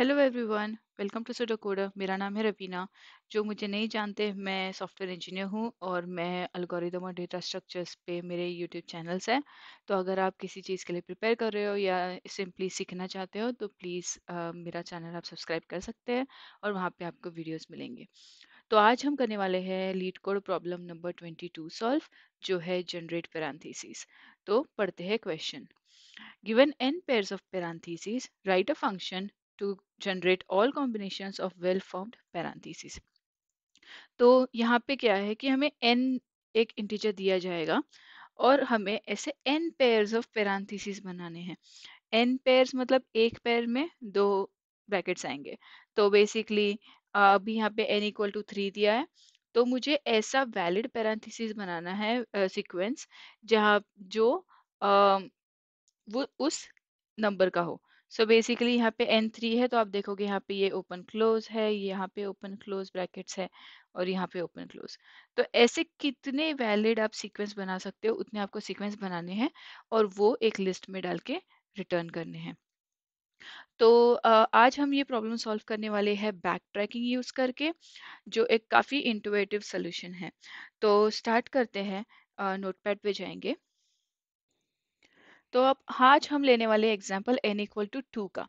Hello everyone welcome to Sodo Coder मेरा नाम है रवीना जो मुझे नहीं जानते मैं सॉफ्टवेयर इंजीनियर हूँ और मैं अलगोरिदम और डेटा स्ट्रक्चर्स पे मेरे यूट्यूब चैनल्स हैं तो अगर आप किसी चीज़ के लिए प्रिपेयर कर रहे हो या सिंपली सीखना चाहते हो तो प्लीज़ मेरा चैनल आप सब्सक्राइब कर सकते हैं और वहाँ पर आपको वीडियोज़ मिलेंगे तो आज हम करने वाले हैं LeetCode problem number twenty two solve जो है जनरेट पैरान्थीसिस तो पढ़ते हैं question Given n pairs of parentheses, write a function to generate all combinations of well formed parentheses. तो यहाँ पे क्या है कि हमें n एक इंटीजर दिया जाएगा और हमें ऐसे n पेयर्स ऑफ पेरांथीसिस बनाने हैं n पेयर्स मतलब एक पेयर में दो ब्रैकेट्स आएंगे तो बेसिकली अभी यहाँ पे n इक्वल टू थ्री दिया है तो मुझे ऐसा वैलिड पेरांथीसिस बनाना है सीक्वेंस uh, जहाँ जो uh, वो उस नंबर का हो सो बेसिकली यहाँ पे एन थ्री है तो आप देखोगे यहाँ पे ये ओपन क्लोज है यहाँ पे ओपन क्लोज ब्रैकेट्स है और यहाँ पे ओपन क्लोज तो ऐसे कितने वैलिड आप सीक्वेंस बना सकते हो उतने आपको सीक्वेंस बनाने हैं और वो एक लिस्ट में डाल के रिटर्न करने हैं तो आज हम ये प्रॉब्लम सॉल्व करने वाले हैं बैक ट्रैकिंग यूज़ करके जो एक काफ़ी इंटोवेटिव सोल्यूशन है तो स्टार्ट करते हैं नोटपैड पे जाएंगे तो अब आज हम लेने वाले example n equal to two का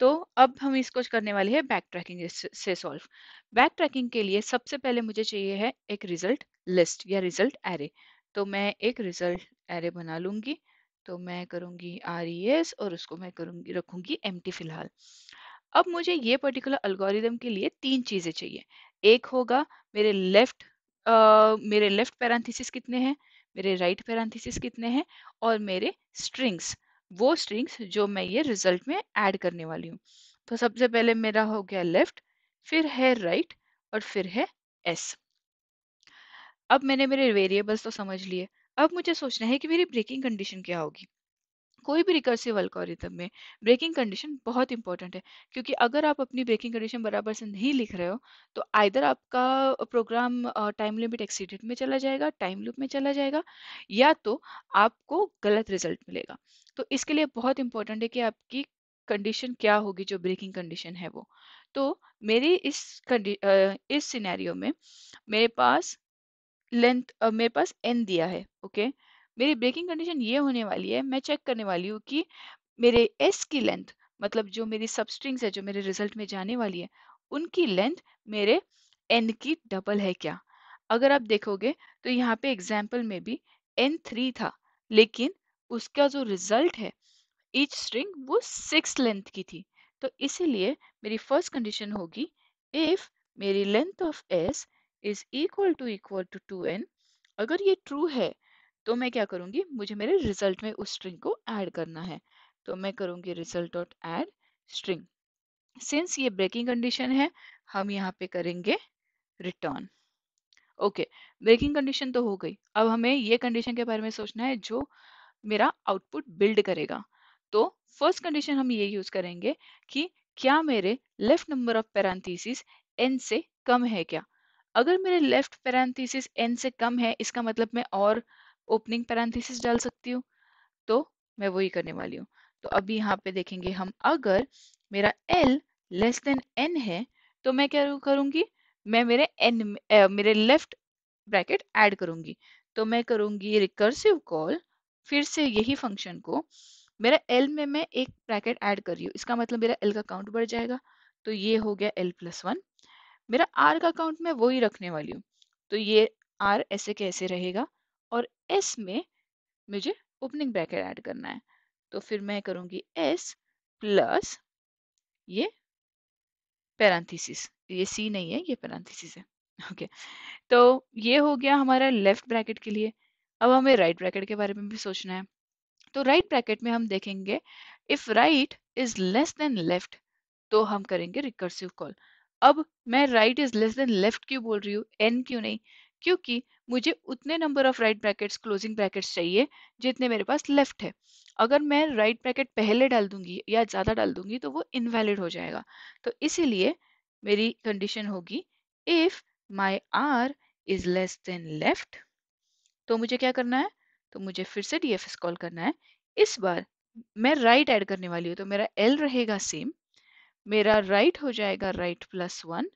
तो अब हम इसको करने वाले हैं बैक ट्रैकिंग से सॉल्व बैक ट्रैकिंग के लिए सबसे पहले मुझे चाहिए है एक रिजल्ट लिस्ट या रिजल्ट एरे तो मैं एक रिजल्ट एरे बना लूंगी तो मैं करूंगी आर ई एस और उसको मैं करूंगी रखूंगी एम टी फिलहाल अब मुझे ये पर्टिकुलर अल्गोरिदम के लिए तीन चीज़ें चाहिए एक होगा मेरे लेफ्ट आ, मेरे लेफ्ट पैरांथिसिस कितने हैं मेरे राइट पैरांथिसिस कितने हैं और मेरे स्ट्रिंग्स वो स्ट्रिंग्स जो मैं ये रिजल्ट में ऐड करने वाली हूँ तो सबसे पहले मेरा हो गया लेफ्ट फिर है राइट right, और फिर है एस अब मैंने मेरे वेरिएबल्स तो समझ लिए अब मुझे सोचना है कि मेरी ब्रेकिंग कंडीशन क्या होगी कोई भी रिकर्सिव अल्कोरिथम में ब्रेकिंग कंडीशन बहुत इंपॉर्टेंट है क्योंकि अगर आप अपनी ब्रेकिंग कंडीशन बराबर से नहीं लिख रहे हो तो आइधर आपका प्रोग्राम टाइम लिमिट एक्सीडेड में चला जाएगा टाइम लूप में चला जाएगा या तो आपको गलत रिजल्ट मिलेगा तो इसके लिए बहुत इंपॉर्टेंट है कि आपकी कंडीशन क्या होगी जो ब्रेकिंग कंडीशन है वो तो मेरी इस इस सिनेरियो में मेरे पास लेंथ मेरे पास एन दिया है ओके okay? मेरी ब्रेकिंग कंडीशन ये होने वाली है मैं चेक करने वाली हूँ कि मेरे एस की लेंथ मतलब जो मेरी सबस्ट्रिंग्स है जो मेरे रिजल्ट में जाने वाली है उनकी लेंथ मेरे एन की डबल है क्या अगर आप देखोगे तो यहाँ पे एग्जाम्पल में भी एन थ्री था लेकिन उसका जो रिजल्ट है ईच स्ट्रिंग वो सिक्स लेंथ की थी तो इसीलिए मेरी फर्स्ट कंडीशन होगी इफ मेरी length of s is equal to equal to two n अगर ये ट्रू है तो मैं क्या करूंगी मुझे मेरे रिजल्ट में उस स्ट्रिंग को ऐड करना है तो मैं करूंगी result dot add string since ये ब्रेकिंग कंडीशन है हम यहाँ पे करेंगे रिटर्न ओके ब्रेकिंग कंडीशन तो हो गई अब हमें ये कंडीशन के बारे में सोचना है जो मेरा आउटपुट बिल्ड करेगा तो फर्स्ट कंडीशन हम ये यूज करेंगे कि क्या मेरे left number of parenthesis n से कम है क्या अगर मेरे लेफ्ट पैरांथीसिस एन से कम है इसका मतलब मैं और ओपनिंग पैरांथिसिस डाल सकती हूँ तो मैं वही करने वाली हूँ तो अभी यहाँ पे देखेंगे हम अगर मेरा एल लेस देन एन है तो मैं क्या करूँगी मैं मेरे एन मेरे लेफ्ट ब्रैकेट ऐड करूँगी तो मैं करूँगी रिकर्सिव कॉल फिर से यही फंक्शन को मेरा एल में मैं एक ब्रैकेट ऐड कर रही हूँ इसका मतलब मेरा एल का काउंट बढ़ जाएगा तो ये हो गया एल प्लस वन मेरा आर का काउंट मैं वही रखने वाली हूँ तो ये आर ऐसे कैसे रहेगा और एस में मुझे ओपनिंग ब्रैकेट ऐड करना है तो फिर मैं करूंगी एस प्लस ये पैरांथीसिस ये सी नहीं है ये पैरांथीसिस है ओके तो ये हो गया हमारा लेफ्ट ब्रैकेट के लिए अब हमें राइट right ब्रैकेट के बारे में भी सोचना है तो राइट right ब्रैकेट में हम देखेंगे if right is less than left तो हम करेंगे रिकर्सिव कॉल अब मैं right is less than left क्यों बोल रही हूँ एन क्यों नहीं क्योंकि मुझे उतने number of right brackets closing brackets चाहिए जितने मेरे पास लेफ्ट है अगर मैं राइट ब्रैकेट पहले डाल दूंगी या ज़्यादा डाल दूंगी तो वो इनवैलिड हो जाएगा तो इसीलिए मेरी कंडीशन होगी if my R is less than left तो मुझे क्या करना है तो मुझे फिर से डी कॉल करना है इस बार मैं राइट right ऐड करने वाली हूँ तो मेरा एल रहेगा सेम मेरा राइट right हो जाएगा राइट प्लस वन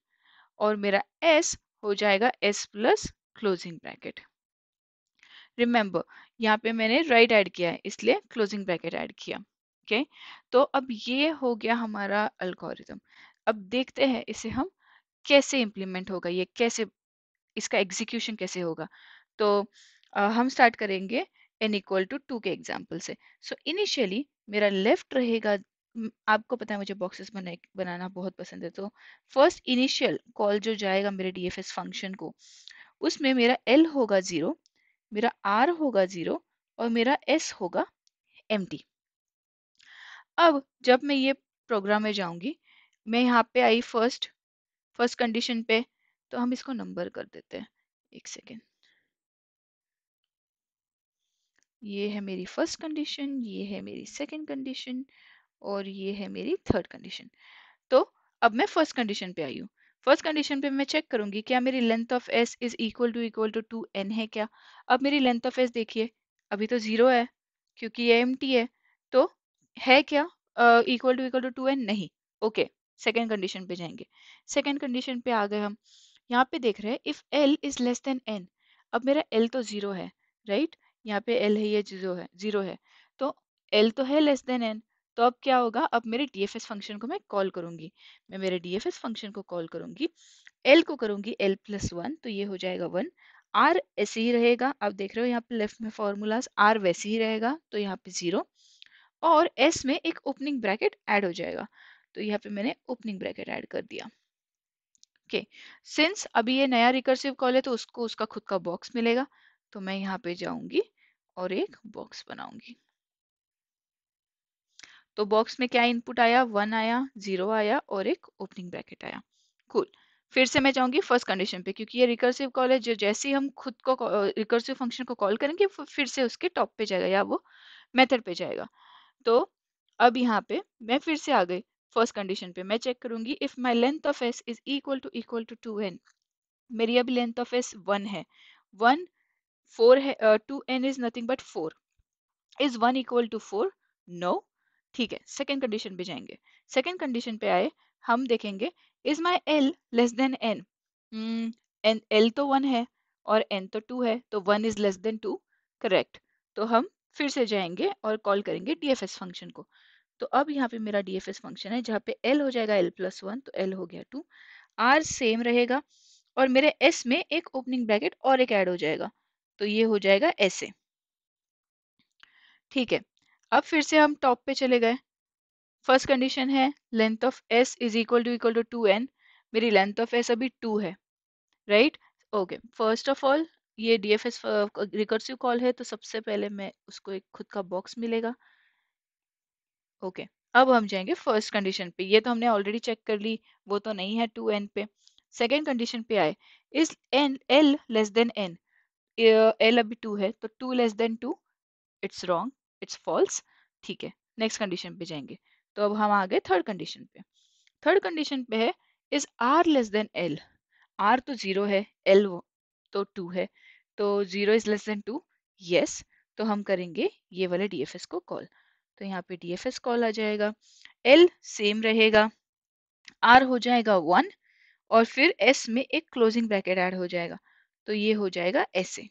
और मेरा एस हो जाएगा s plus closing bracket remember यहाँ पे मैंने राइट right ऐड किया है इसलिए क्लोजिंग ब्रैकेट ऐड किया ओके okay? तो अब ये हो गया हमारा अल्गोरिदम अब देखते हैं इसे हम कैसे इम्प्लीमेंट होगा ये कैसे इसका एग्जीक्यूशन कैसे होगा तो आ, हम स्टार्ट करेंगे एन इक्वल टू टू के एग्जाम्पल से सो so, इनिशियली मेरा लेफ्ट रहेगा आपको पता है मुझे बॉक्सेस बना बनाना बहुत पसंद है तो फर्स्ट इनिशियल कॉल जो जाएगा मेरे डी फंक्शन को उसमें मेरा एल होगा ज़ीरो मेरा आर होगा ज़ीरो और मेरा एस होगा एम अब जब मैं ये प्रोग्राम में जाऊंगी मैं यहाँ पे आई फर्स्ट फर्स्ट कंडीशन पे तो हम इसको नंबर कर देते हैं एक सेकेंड ये है मेरी फर्स्ट कंडीशन ये है मेरी सेकंड कंडीशन और ये है मेरी थर्ड कंडीशन तो अब मैं फर्स्ट कंडीशन पे आई हूँ फर्स्ट कंडीशन पे मैं चेक करूंगी क्या मेरी length of s is equal to equal to two n है क्या अब मेरी लेंथ ऑफ एस देखिए अभी तो जीरो है क्योंकि ये एम है तो है क्या equal to equal to two n नहीं ओके सेकेंड कंडीशन पे जाएंगे सेकेंड कंडीशन पे आ गए हम यहाँ पे देख रहे हैं if L is less than n अब मेरा एल तो जीरो है राइट right? यहाँ पे एल है ये जीरो है जीरो है तो एल तो है लेस देन एन तो अब क्या होगा अब मेरे डी फंक्शन को मैं कॉल करूंगी मैं मेरे डी फंक्शन को कॉल करूंगी एल को करूंगी एल प्लस वन तो ये हो जाएगा वन आर ऐसे ही रहेगा आप देख रहे हो यहाँ पे लेफ्ट में फॉर्मूलाज आर वैसे ही रहेगा तो यहाँ पे जीरो और एस में एक ओपनिंग ब्रैकेट ऐड हो जाएगा तो यहाँ पे मैंने ओपनिंग ब्रैकेट ऐड कर दिया ओके सिंस अभी ये नया रिकर्सिव कॉल है तो उसको उसका खुद का बॉक्स मिलेगा तो मैं यहाँ पे जाऊंगी और एक बॉक्स बनाऊंगी तो बॉक्स में क्या इनपुट आया वन आया जीरो आया और एक ओपनिंग ब्रैकेट आया कूल cool. फिर से मैं जाऊंगी फर्स्ट कंडीशन पे क्योंकि ये रिकर्सिव कॉल है जो जैसे ही हम खुद को रिकर्सिव फंक्शन को कॉल करेंगे फिर से उसके टॉप पे जाएगा या वो मेथड पे जाएगा तो अब यहाँ पे मैं फिर से आ गई फर्स्ट कंडीशन पे मैं चेक करूंगी if my length of s is equal to equal to two n मेरी अभी लेंथ ऑफ एस वन है वन फोर है two n is nothing but four is one equal to four no ठीक है second condition पे जाएंगे second condition पे आए हम देखेंगे is my L less than n n L तो वन है और एन तो टू है तो one is less than two correct तो हम फिर से जाएंगे और कॉल करेंगे डी एफ एस फंक्शन को तो अब यहाँ पे मेरा डी एफ एस फंक्शन है जहाँ पे एल हो जाएगा एल प्लस वन तो एल हो गया टू आर सेम रहेगा और मेरे एस में एक ओपनिंग ब्रैकेट और एक ऐड हो जाएगा तो ये हो जाएगा ऐसे ठीक है अब फिर से हम टॉप पे चले गए फर्स्ट कंडीशन है length of s is equal to equal to two n मेरी लेंथ ऑफ एस अभी टू है right okay first of all ये D F S recursive call है तो सबसे पहले मैं उसको एक खुद का बॉक्स मिलेगा ओके okay. अब हम जाएंगे फर्स्ट कंडीशन पे ये तो हमने ऑलरेडी चेक कर ली वो तो नहीं है टू एन पे सेकेंड कंडीशन पे आए is n L less than n L अभी टू है तो two less than two it's wrong it's false ठीक है नेक्स्ट कंडीशन पे जाएंगे तो अब हम आ गए थर्ड कंडीशन पे थर्ड कंडीशन पे है is R less than L R तो जीरो है एल तो टू है तो zero is less than two yes तो हम करेंगे ये वाले डीएफएस को कॉल तो यहाँ पे डीएफएस कॉल आ जाएगा एल सेम रहेगा आर हो जाएगा वन और फिर एस में एक क्लोजिंग ब्रैकेट ऐड हो जाएगा तो ये हो जाएगा एस ए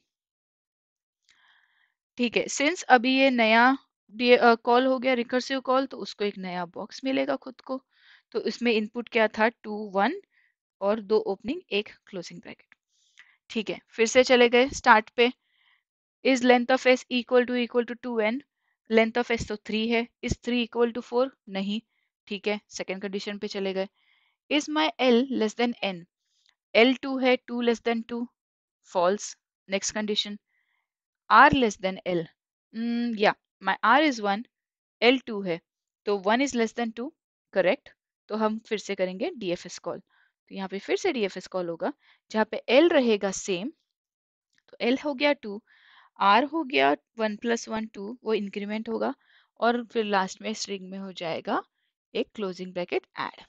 ठीक है सिंस अभी ये नया कॉल हो गया रिकर्सिव कॉल तो उसको एक नया बॉक्स मिलेगा खुद को तो इसमें इनपुट क्या था टू वन और दो ओपनिंग एक क्लोजिंग ब्रैकेट ठीक है फिर से चले गए स्टार्ट पे is length of s equal to equal to two n length of s तो थ्री है is three equal to four नहीं ठीक है सेकेंड कंडीशन पे चले गए is my L less than n L two है two less than two false next condition R less than L या my R is one L two है तो one is less than two correct तो हम फिर से करेंगे D F call तो यहाँ पे फिर से डी एफ कॉल होगा जहाँ पे एल रहेगा सेम तो एल हो गया टू आर हो गया वन प्लस वन टू वो इंक्रीमेंट होगा और फिर लास्ट में स्ट्रिंग में हो जाएगा एक क्लोजिंग ब्रैकेट एड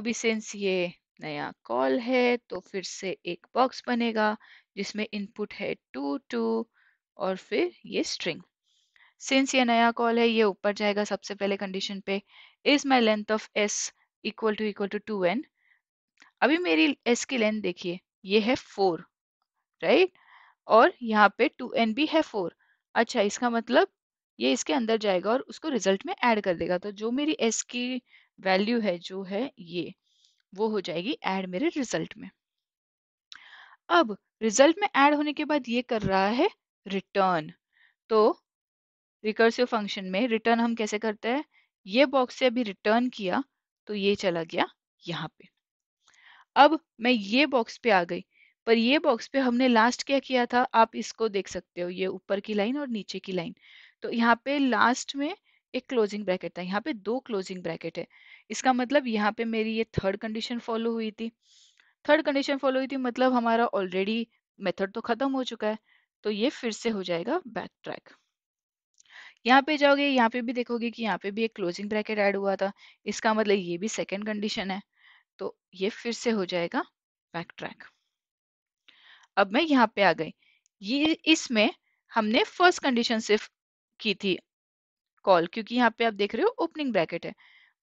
अभी इसेंस ये नया कॉल है तो फिर से एक बॉक्स बनेगा जिसमें इनपुट है टू टू और फिर ये स्ट्रिंग सिंस ये नया कॉल है ये ऊपर जाएगा सबसे पहले कंडीशन पे is my length of s equal to equal to two n अभी मेरी एस की लेंथ देखिए ये है फोर राइट और यहाँ पे टू एन भी है फोर अच्छा इसका मतलब ये इसके अंदर जाएगा और उसको रिजल्ट में ऐड कर देगा तो जो मेरी एस की वैल्यू है जो है ये वो हो जाएगी ऐड मेरे रिजल्ट में अब रिजल्ट में ऐड होने के बाद ये कर रहा है रिटर्न तो रिकर्सिव फंक्शन में रिटर्न हम कैसे करते हैं ये बॉक्स से अभी रिटर्न किया तो ये चला गया यहाँ पे अब मैं ये बॉक्स पे आ गई पर ये बॉक्स पे हमने लास्ट क्या किया था आप इसको देख सकते हो ये ऊपर की लाइन और नीचे की लाइन तो यहाँ पे लास्ट में एक क्लोजिंग ब्रैकेट था यहाँ पे दो क्लोजिंग ब्रैकेट है इसका मतलब यहाँ पे मेरी ये थर्ड कंडीशन फॉलो हुई थी थर्ड कंडीशन फॉलो हुई थी मतलब हमारा ऑलरेडी मेथड तो खत्म हो चुका है तो ये फिर से हो जाएगा बैक ट्रैक यहाँ पे जाओगे यहाँ पे भी देखोगे कि यहाँ पे भी एक क्लोजिंग ब्रैकेट ऐड हुआ था इसका मतलब ये भी सेकेंड कंडीशन है तो ये फिर से हो जाएगा बैक ट्रैक अब मैं यहाँ पे आ गई ये इसमें हमने फर्स्ट कंडीशन सिर्फ की थी कॉल क्योंकि यहाँ पे आप देख रहे हो ओपनिंग ब्रैकेट है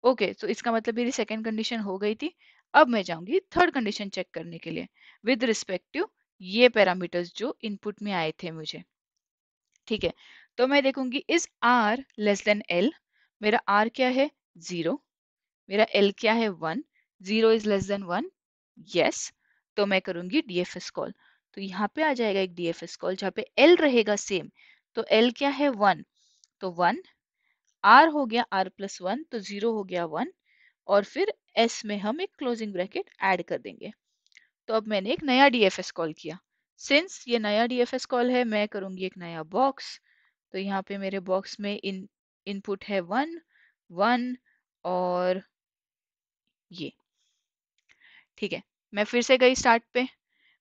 ओके तो इसका मतलब मेरी सेकेंड कंडीशन हो गई थी अब मैं जाऊंगी थर्ड कंडीशन चेक करने के लिए विद रिस्पेक्ट टू ये पैरामीटर्स जो इनपुट में आए थे मुझे ठीक है तो मैं देखूंगी is R less than L मेरा आर क्या है जीरो मेरा एल क्या है one zero is less than one yes तो मैं करूंगी डीएफएस कॉल तो यहाँ पे आ जाएगा एक डीएफएस कॉल जहाँ पे एल रहेगा सेम तो एल क्या है वन तो वन आर हो गया आर प्लस वन तो जीरो हो गया वन और फिर एस में हम एक क्लोजिंग ब्रैकेट ऐड कर देंगे तो अब मैंने एक नया डीएफएस कॉल किया सिंस ये नया डीएफएस कॉल है मैं करूंगी एक नया बॉक्स तो यहाँ पे मेरे बॉक्स में इन इनपुट है वन वन और ये ठीक है मैं फिर से गई स्टार्ट पे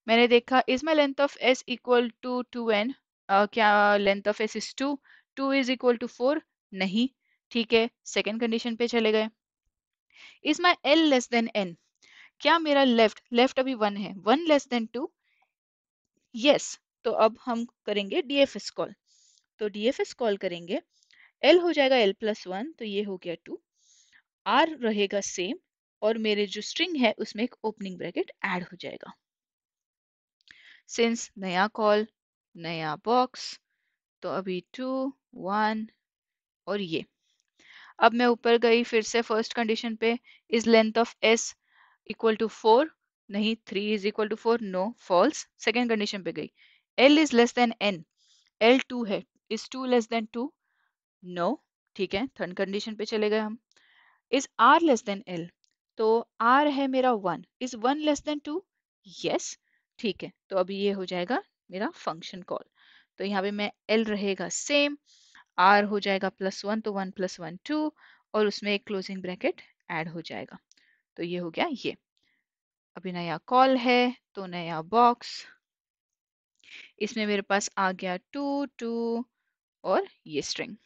मैंने देखा is my length of s equal to two n क्या length of s is two two is equal to four नहीं ठीक है सेकेंड कंडीशन पे चले गए is my L less than n क्या मेरा लेफ्ट लेफ्ट अभी वन है one less than two yes तो अब हम करेंगे डीएफएस कॉल तो डीएफएस कॉल करेंगे एल हो जाएगा एल प्लस वन तो ये हो गया टू आर रहेगा सेम और मेरे जो स्ट्रिंग है उसमें एक ओपनिंग ब्रैकेट ऐड हो जाएगा सिंस नया कॉल नया बॉक्स तो अभी टू वन और ये अब मैं ऊपर गई फिर से फर्स्ट कंडीशन पे is length of s equal to four नहीं three is equal to four no false second condition पे गई L is less than n L two है is two less than two no ठीक है third condition पे चले गए हम is R less than L तो आर है मेरा one is one less than two yes ठीक है तो अभी ये हो जाएगा मेरा फंक्शन कॉल तो यहाँ पे मैं एल रहेगा सेम आर हो जाएगा प्लस वन तो वन प्लस वन टू और उसमें एक क्लोजिंग ब्रैकेट ऐड हो जाएगा तो ये हो गया ये अभी नया कॉल है तो नया बॉक्स इसमें मेरे पास आ गया टू टू और ये स्ट्रिंग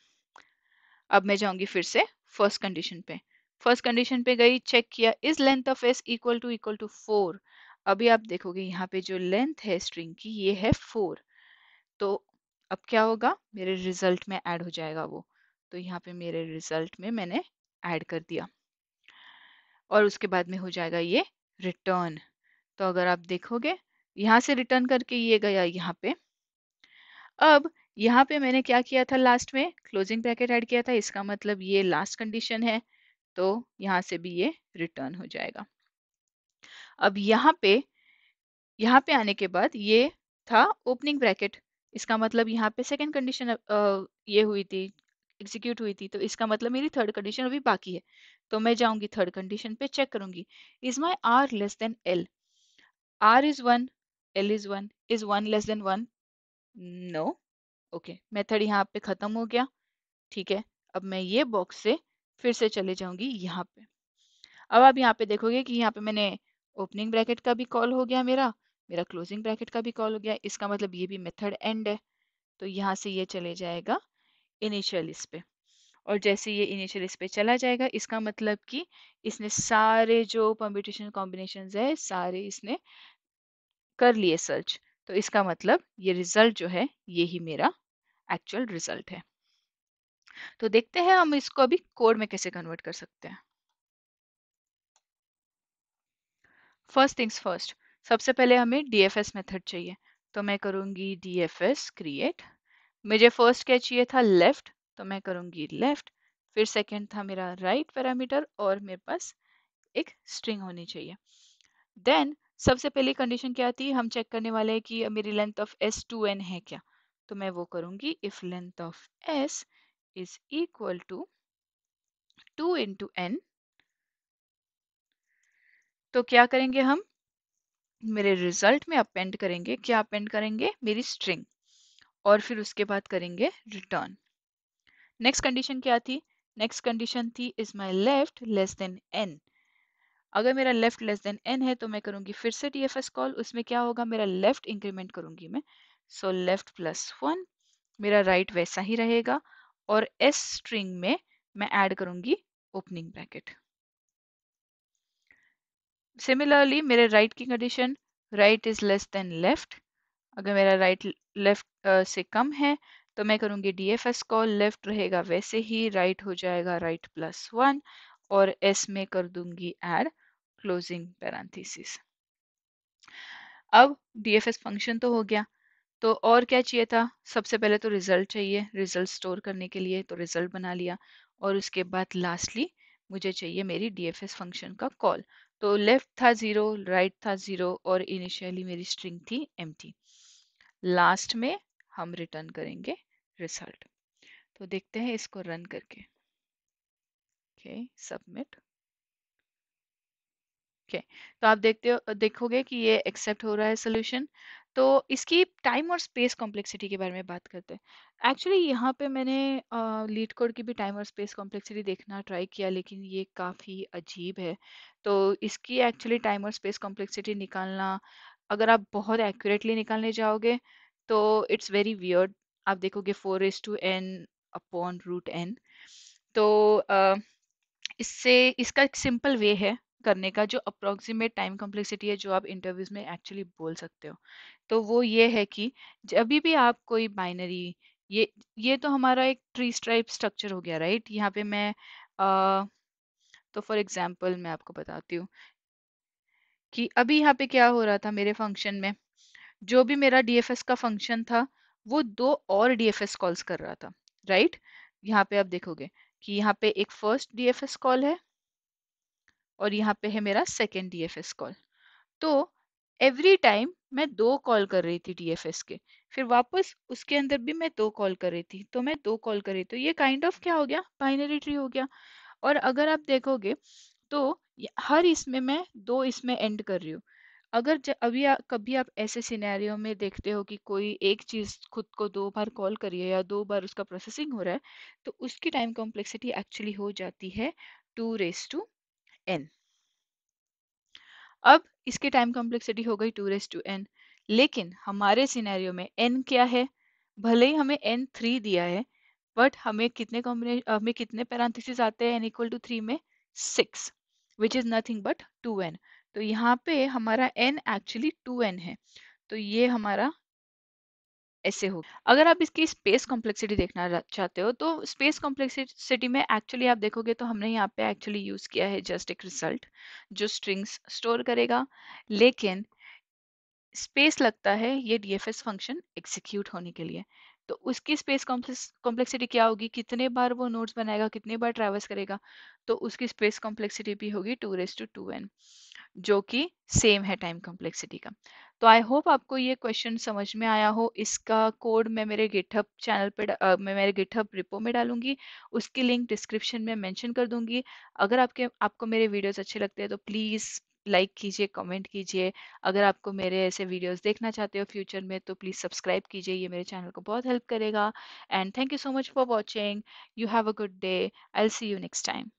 अब मैं जाऊंगी फिर से फर्स्ट कंडीशन पे फर्स्ट कंडीशन पे गई चेक किया is length of s equal to equal to four अभी आप देखोगे यहाँ पे जो लेंथ है स्ट्रिंग की ये है फोर तो अब क्या होगा मेरे रिजल्ट में ऐड हो जाएगा वो तो यहाँ पे मेरे रिजल्ट में मैंने ऐड कर दिया और उसके बाद में हो जाएगा ये रिटर्न तो अगर आप देखोगे यहाँ से रिटर्न करके ये गया यहाँ पे अब यहाँ पे मैंने क्या किया था लास्ट में क्लोजिंग ब्रैकेट ऐड किया था इसका मतलब ये लास्ट कंडीशन है तो यहाँ से भी ये रिटर्न हो जाएगा अब यहाँ पे यहाँ पे आने के बाद ये था ओपनिंग ब्रैकेट इसका मतलब यहाँ पे सेकेंड कंडीशन ये हुई थी एग्जीक्यूट हुई थी तो इसका मतलब मेरी थर्ड कंडीशन अभी बाकी है तो मैं जाऊंगी थर्ड कंडीशन पे चेक करूंगी is my R less than L R is one L is one is one less than one no okay method यहाँ पे खत्म हो गया ठीक है अब मैं ये बॉक्स से फिर से चले जाऊंगी यहाँ पे अब आप यहाँ पे देखोगे कि यहाँ पे मैंने ओपनिंग ब्रैकेट का भी कॉल हो गया मेरा मेरा क्लोजिंग ब्रैकेट का भी कॉल हो गया इसका मतलब ये भी मेथड एंड है तो यहाँ से ये चले जाएगा इनिशियल इस पे और जैसे ये इनिशियल इस पे चला जाएगा इसका मतलब कि इसने सारे जो कॉम्पिटिशन कॉम्बिनेशन है सारे इसने कर लिए सर्च तो इसका मतलब ये रिजल्ट जो है ये ही मेरा एक्चुअल रिजल्ट है तो देखते हैं हम इसको अभी कोड में कैसे कन्वर्ट कर सकते हैं फर्स्ट थिंग्स फर्स्ट सबसे पहले हमें डी एफ एस मेथड चाहिए तो मैं करूँगी डी एफ एस क्रिएट मुझे फर्स्ट क्या चाहिए था लेफ्ट तो मैं करूँगी लेफ्ट फिर सेकेंड था मेरा राइट right पैरामीटर और मेरे पास एक स्ट्रिंग होनी चाहिए देन सबसे पहले कंडीशन क्या आती है हम चेक करने वाले हैं कि मेरी length of s two n है क्या तो मैं वो करूँगी if length of s is equal to two into n तो क्या करेंगे हम मेरे रिजल्ट में अपेंड करेंगे क्या अपेंड करेंगे मेरी स्ट्रिंग और फिर उसके बाद करेंगे रिटर्न नेक्स्ट कंडीशन क्या थी नेक्स्ट कंडीशन थी is my left less than n अगर मेरा लेफ्ट लेस देन एन है तो मैं करूंगी फिर से डी कॉल उसमें क्या होगा मेरा लेफ्ट इंक्रीमेंट करूंगी मैं सो लेफ्ट प्लस वन मेरा राइट right वैसा ही रहेगा और एस स्ट्रिंग में मैं ऐड करूंगी ओपनिंग ब्रैकेट सिमिलरली मेरे राइट की condition right is less than left अगर मेरा राइट लेफ्ट से कम है तो मैं करूँगी D F S call left रहेगा वैसे ही राइट right हो जाएगा राइट प्लस वन और एस में कर दूंगी एड क्लोजिंग पैरांथीसिस अब डी एफ एस फंक्शन तो हो गया तो और क्या चाहिए था सबसे पहले तो रिजल्ट चाहिए रिजल्ट स्टोर करने के लिए तो रिजल्ट बना लिया और उसके बाद लास्टली मुझे चाहिए मेरी एस फंक्शन का कॉल तो लेफ्ट था जीरो राइट था जीरो और इनिशियली मेरी स्ट्रिंग थी एम लास्ट में हम रिटर्न करेंगे रिजल्ट तो देखते हैं इसको रन करके ओके सबमिट ओके तो आप देखते हो देखोगे कि ये एक्सेप्ट हो रहा है सोल्यूशन तो इसकी टाइम और स्पेस कॉम्प्लेक्सिटी के बारे में बात करते हैं एक्चुअली यहाँ पे मैंने लीड कोड की भी टाइम और स्पेस कॉम्प्लेक्सिटी देखना ट्राई किया लेकिन ये काफ़ी अजीब है तो इसकी एक्चुअली टाइम और स्पेस कॉम्प्लेक्सिटी निकालना अगर आप बहुत एक्यूरेटली निकालने जाओगे तो इट्स वेरी वियर्ड आप देखोगे four is two n upon root n तो uh, इससे इसका एक सिंपल वे है करने का जो अप्रोक्सीमेट टाइम कॉम्प्लेक्सिटी है जो आप इंटरव्यूज में एक्चुअली बोल सकते हो तो वो ये है कि जब भी आप कोई बाइनरी ये ये तो हमारा एक ट्री स्ट्राइप स्ट्रक्चर हो गया राइट यहाँ पे मैं आ, तो फॉर एग्जाम्पल मैं आपको बताती हूँ कि अभी यहाँ पे क्या हो रहा था मेरे फंक्शन में जो भी मेरा डीएफएस का फंक्शन था वो दो और डीएफएस कॉल्स कर रहा था राइट यहाँ पे आप देखोगे कि यहाँ पे एक फर्स्ट डीएफएस कॉल है और यहाँ पे है मेरा सेकेंड डीएफएस कॉल तो एवरी टाइम मैं दो कॉल कर रही थी डीएफएस के फिर वापस उसके अंदर भी मैं दो कॉल कर रही थी तो मैं दो कॉल कर रही थी तो ये काइंड kind ऑफ of क्या हो गया बाइनरी ट्री हो गया और अगर आप देखोगे तो हर इसमें मैं दो इसमें एंड कर रही हूँ अगर अभी आ, कभी आप ऐसे सिनेरियो में देखते हो कि कोई एक चीज़ खुद को दो बार कॉल करिए या दो बार उसका प्रोसेसिंग हो रहा है तो उसकी टाइम कॉम्प्लेक्सिटी एक्चुअली हो जाती है टू रेस टू एन अब इसकी टाइम कॉम्प्लेक्सिटी हो गई टू रेस टू एन लेकिन हमारे सिनेरियो में एन क्या है भले ही हमें एन थ्री दिया है बट हमें कितने कॉम्बिनेशन हमें कितने पैरांथिस आते हैं एन इक्वल टू थ्री में six which is nothing but two n तो यहाँ पे हमारा एन एक्चुअली टू एन है तो ये हमारा ऐसे हो अगर आप इसकी स्पेस कॉम्प्लेक्सिटी देखना चाहते हो तो स्पेस कॉम्प्लेक्सिटी में एक्चुअली आप देखोगे तो हमने यहाँ पे एक्चुअली यूज़ किया है जस्ट एक रिजल्ट जो स्ट्रिंग्स स्टोर करेगा लेकिन स्पेस लगता है ये डी फंक्शन एग्जीक्यूट होने के लिए तो उसकी स्पेस कॉम्प्लेक्सिटी क्या होगी कितने बार वो नोट्स बनाएगा कितने बार ट्रैवर्स करेगा तो उसकी स्पेस कॉम्प्लेक्सिटी भी होगी two raise to two n जो कि सेम है टाइम कॉम्प्लेक्सिटी का तो आई होप आपको ये क्वेश्चन समझ में आया हो इसका कोड मैं मेरे गिटहब चैनल पे आ, मैं मेरे गिटहब रिपो में डालूंगी उसकी लिंक डिस्क्रिप्शन में मेंशन कर दूंगी अगर आपके आपको मेरे वीडियोस अच्छे लगते हैं तो प्लीज़ लाइक कीजिए कमेंट कीजिए अगर आपको मेरे ऐसे वीडियोस देखना चाहते हो फ्यूचर में तो प्लीज़ सब्सक्राइब कीजिए ये मेरे चैनल को बहुत हेल्प करेगा and thank you so much for watching you have a good day I see you next time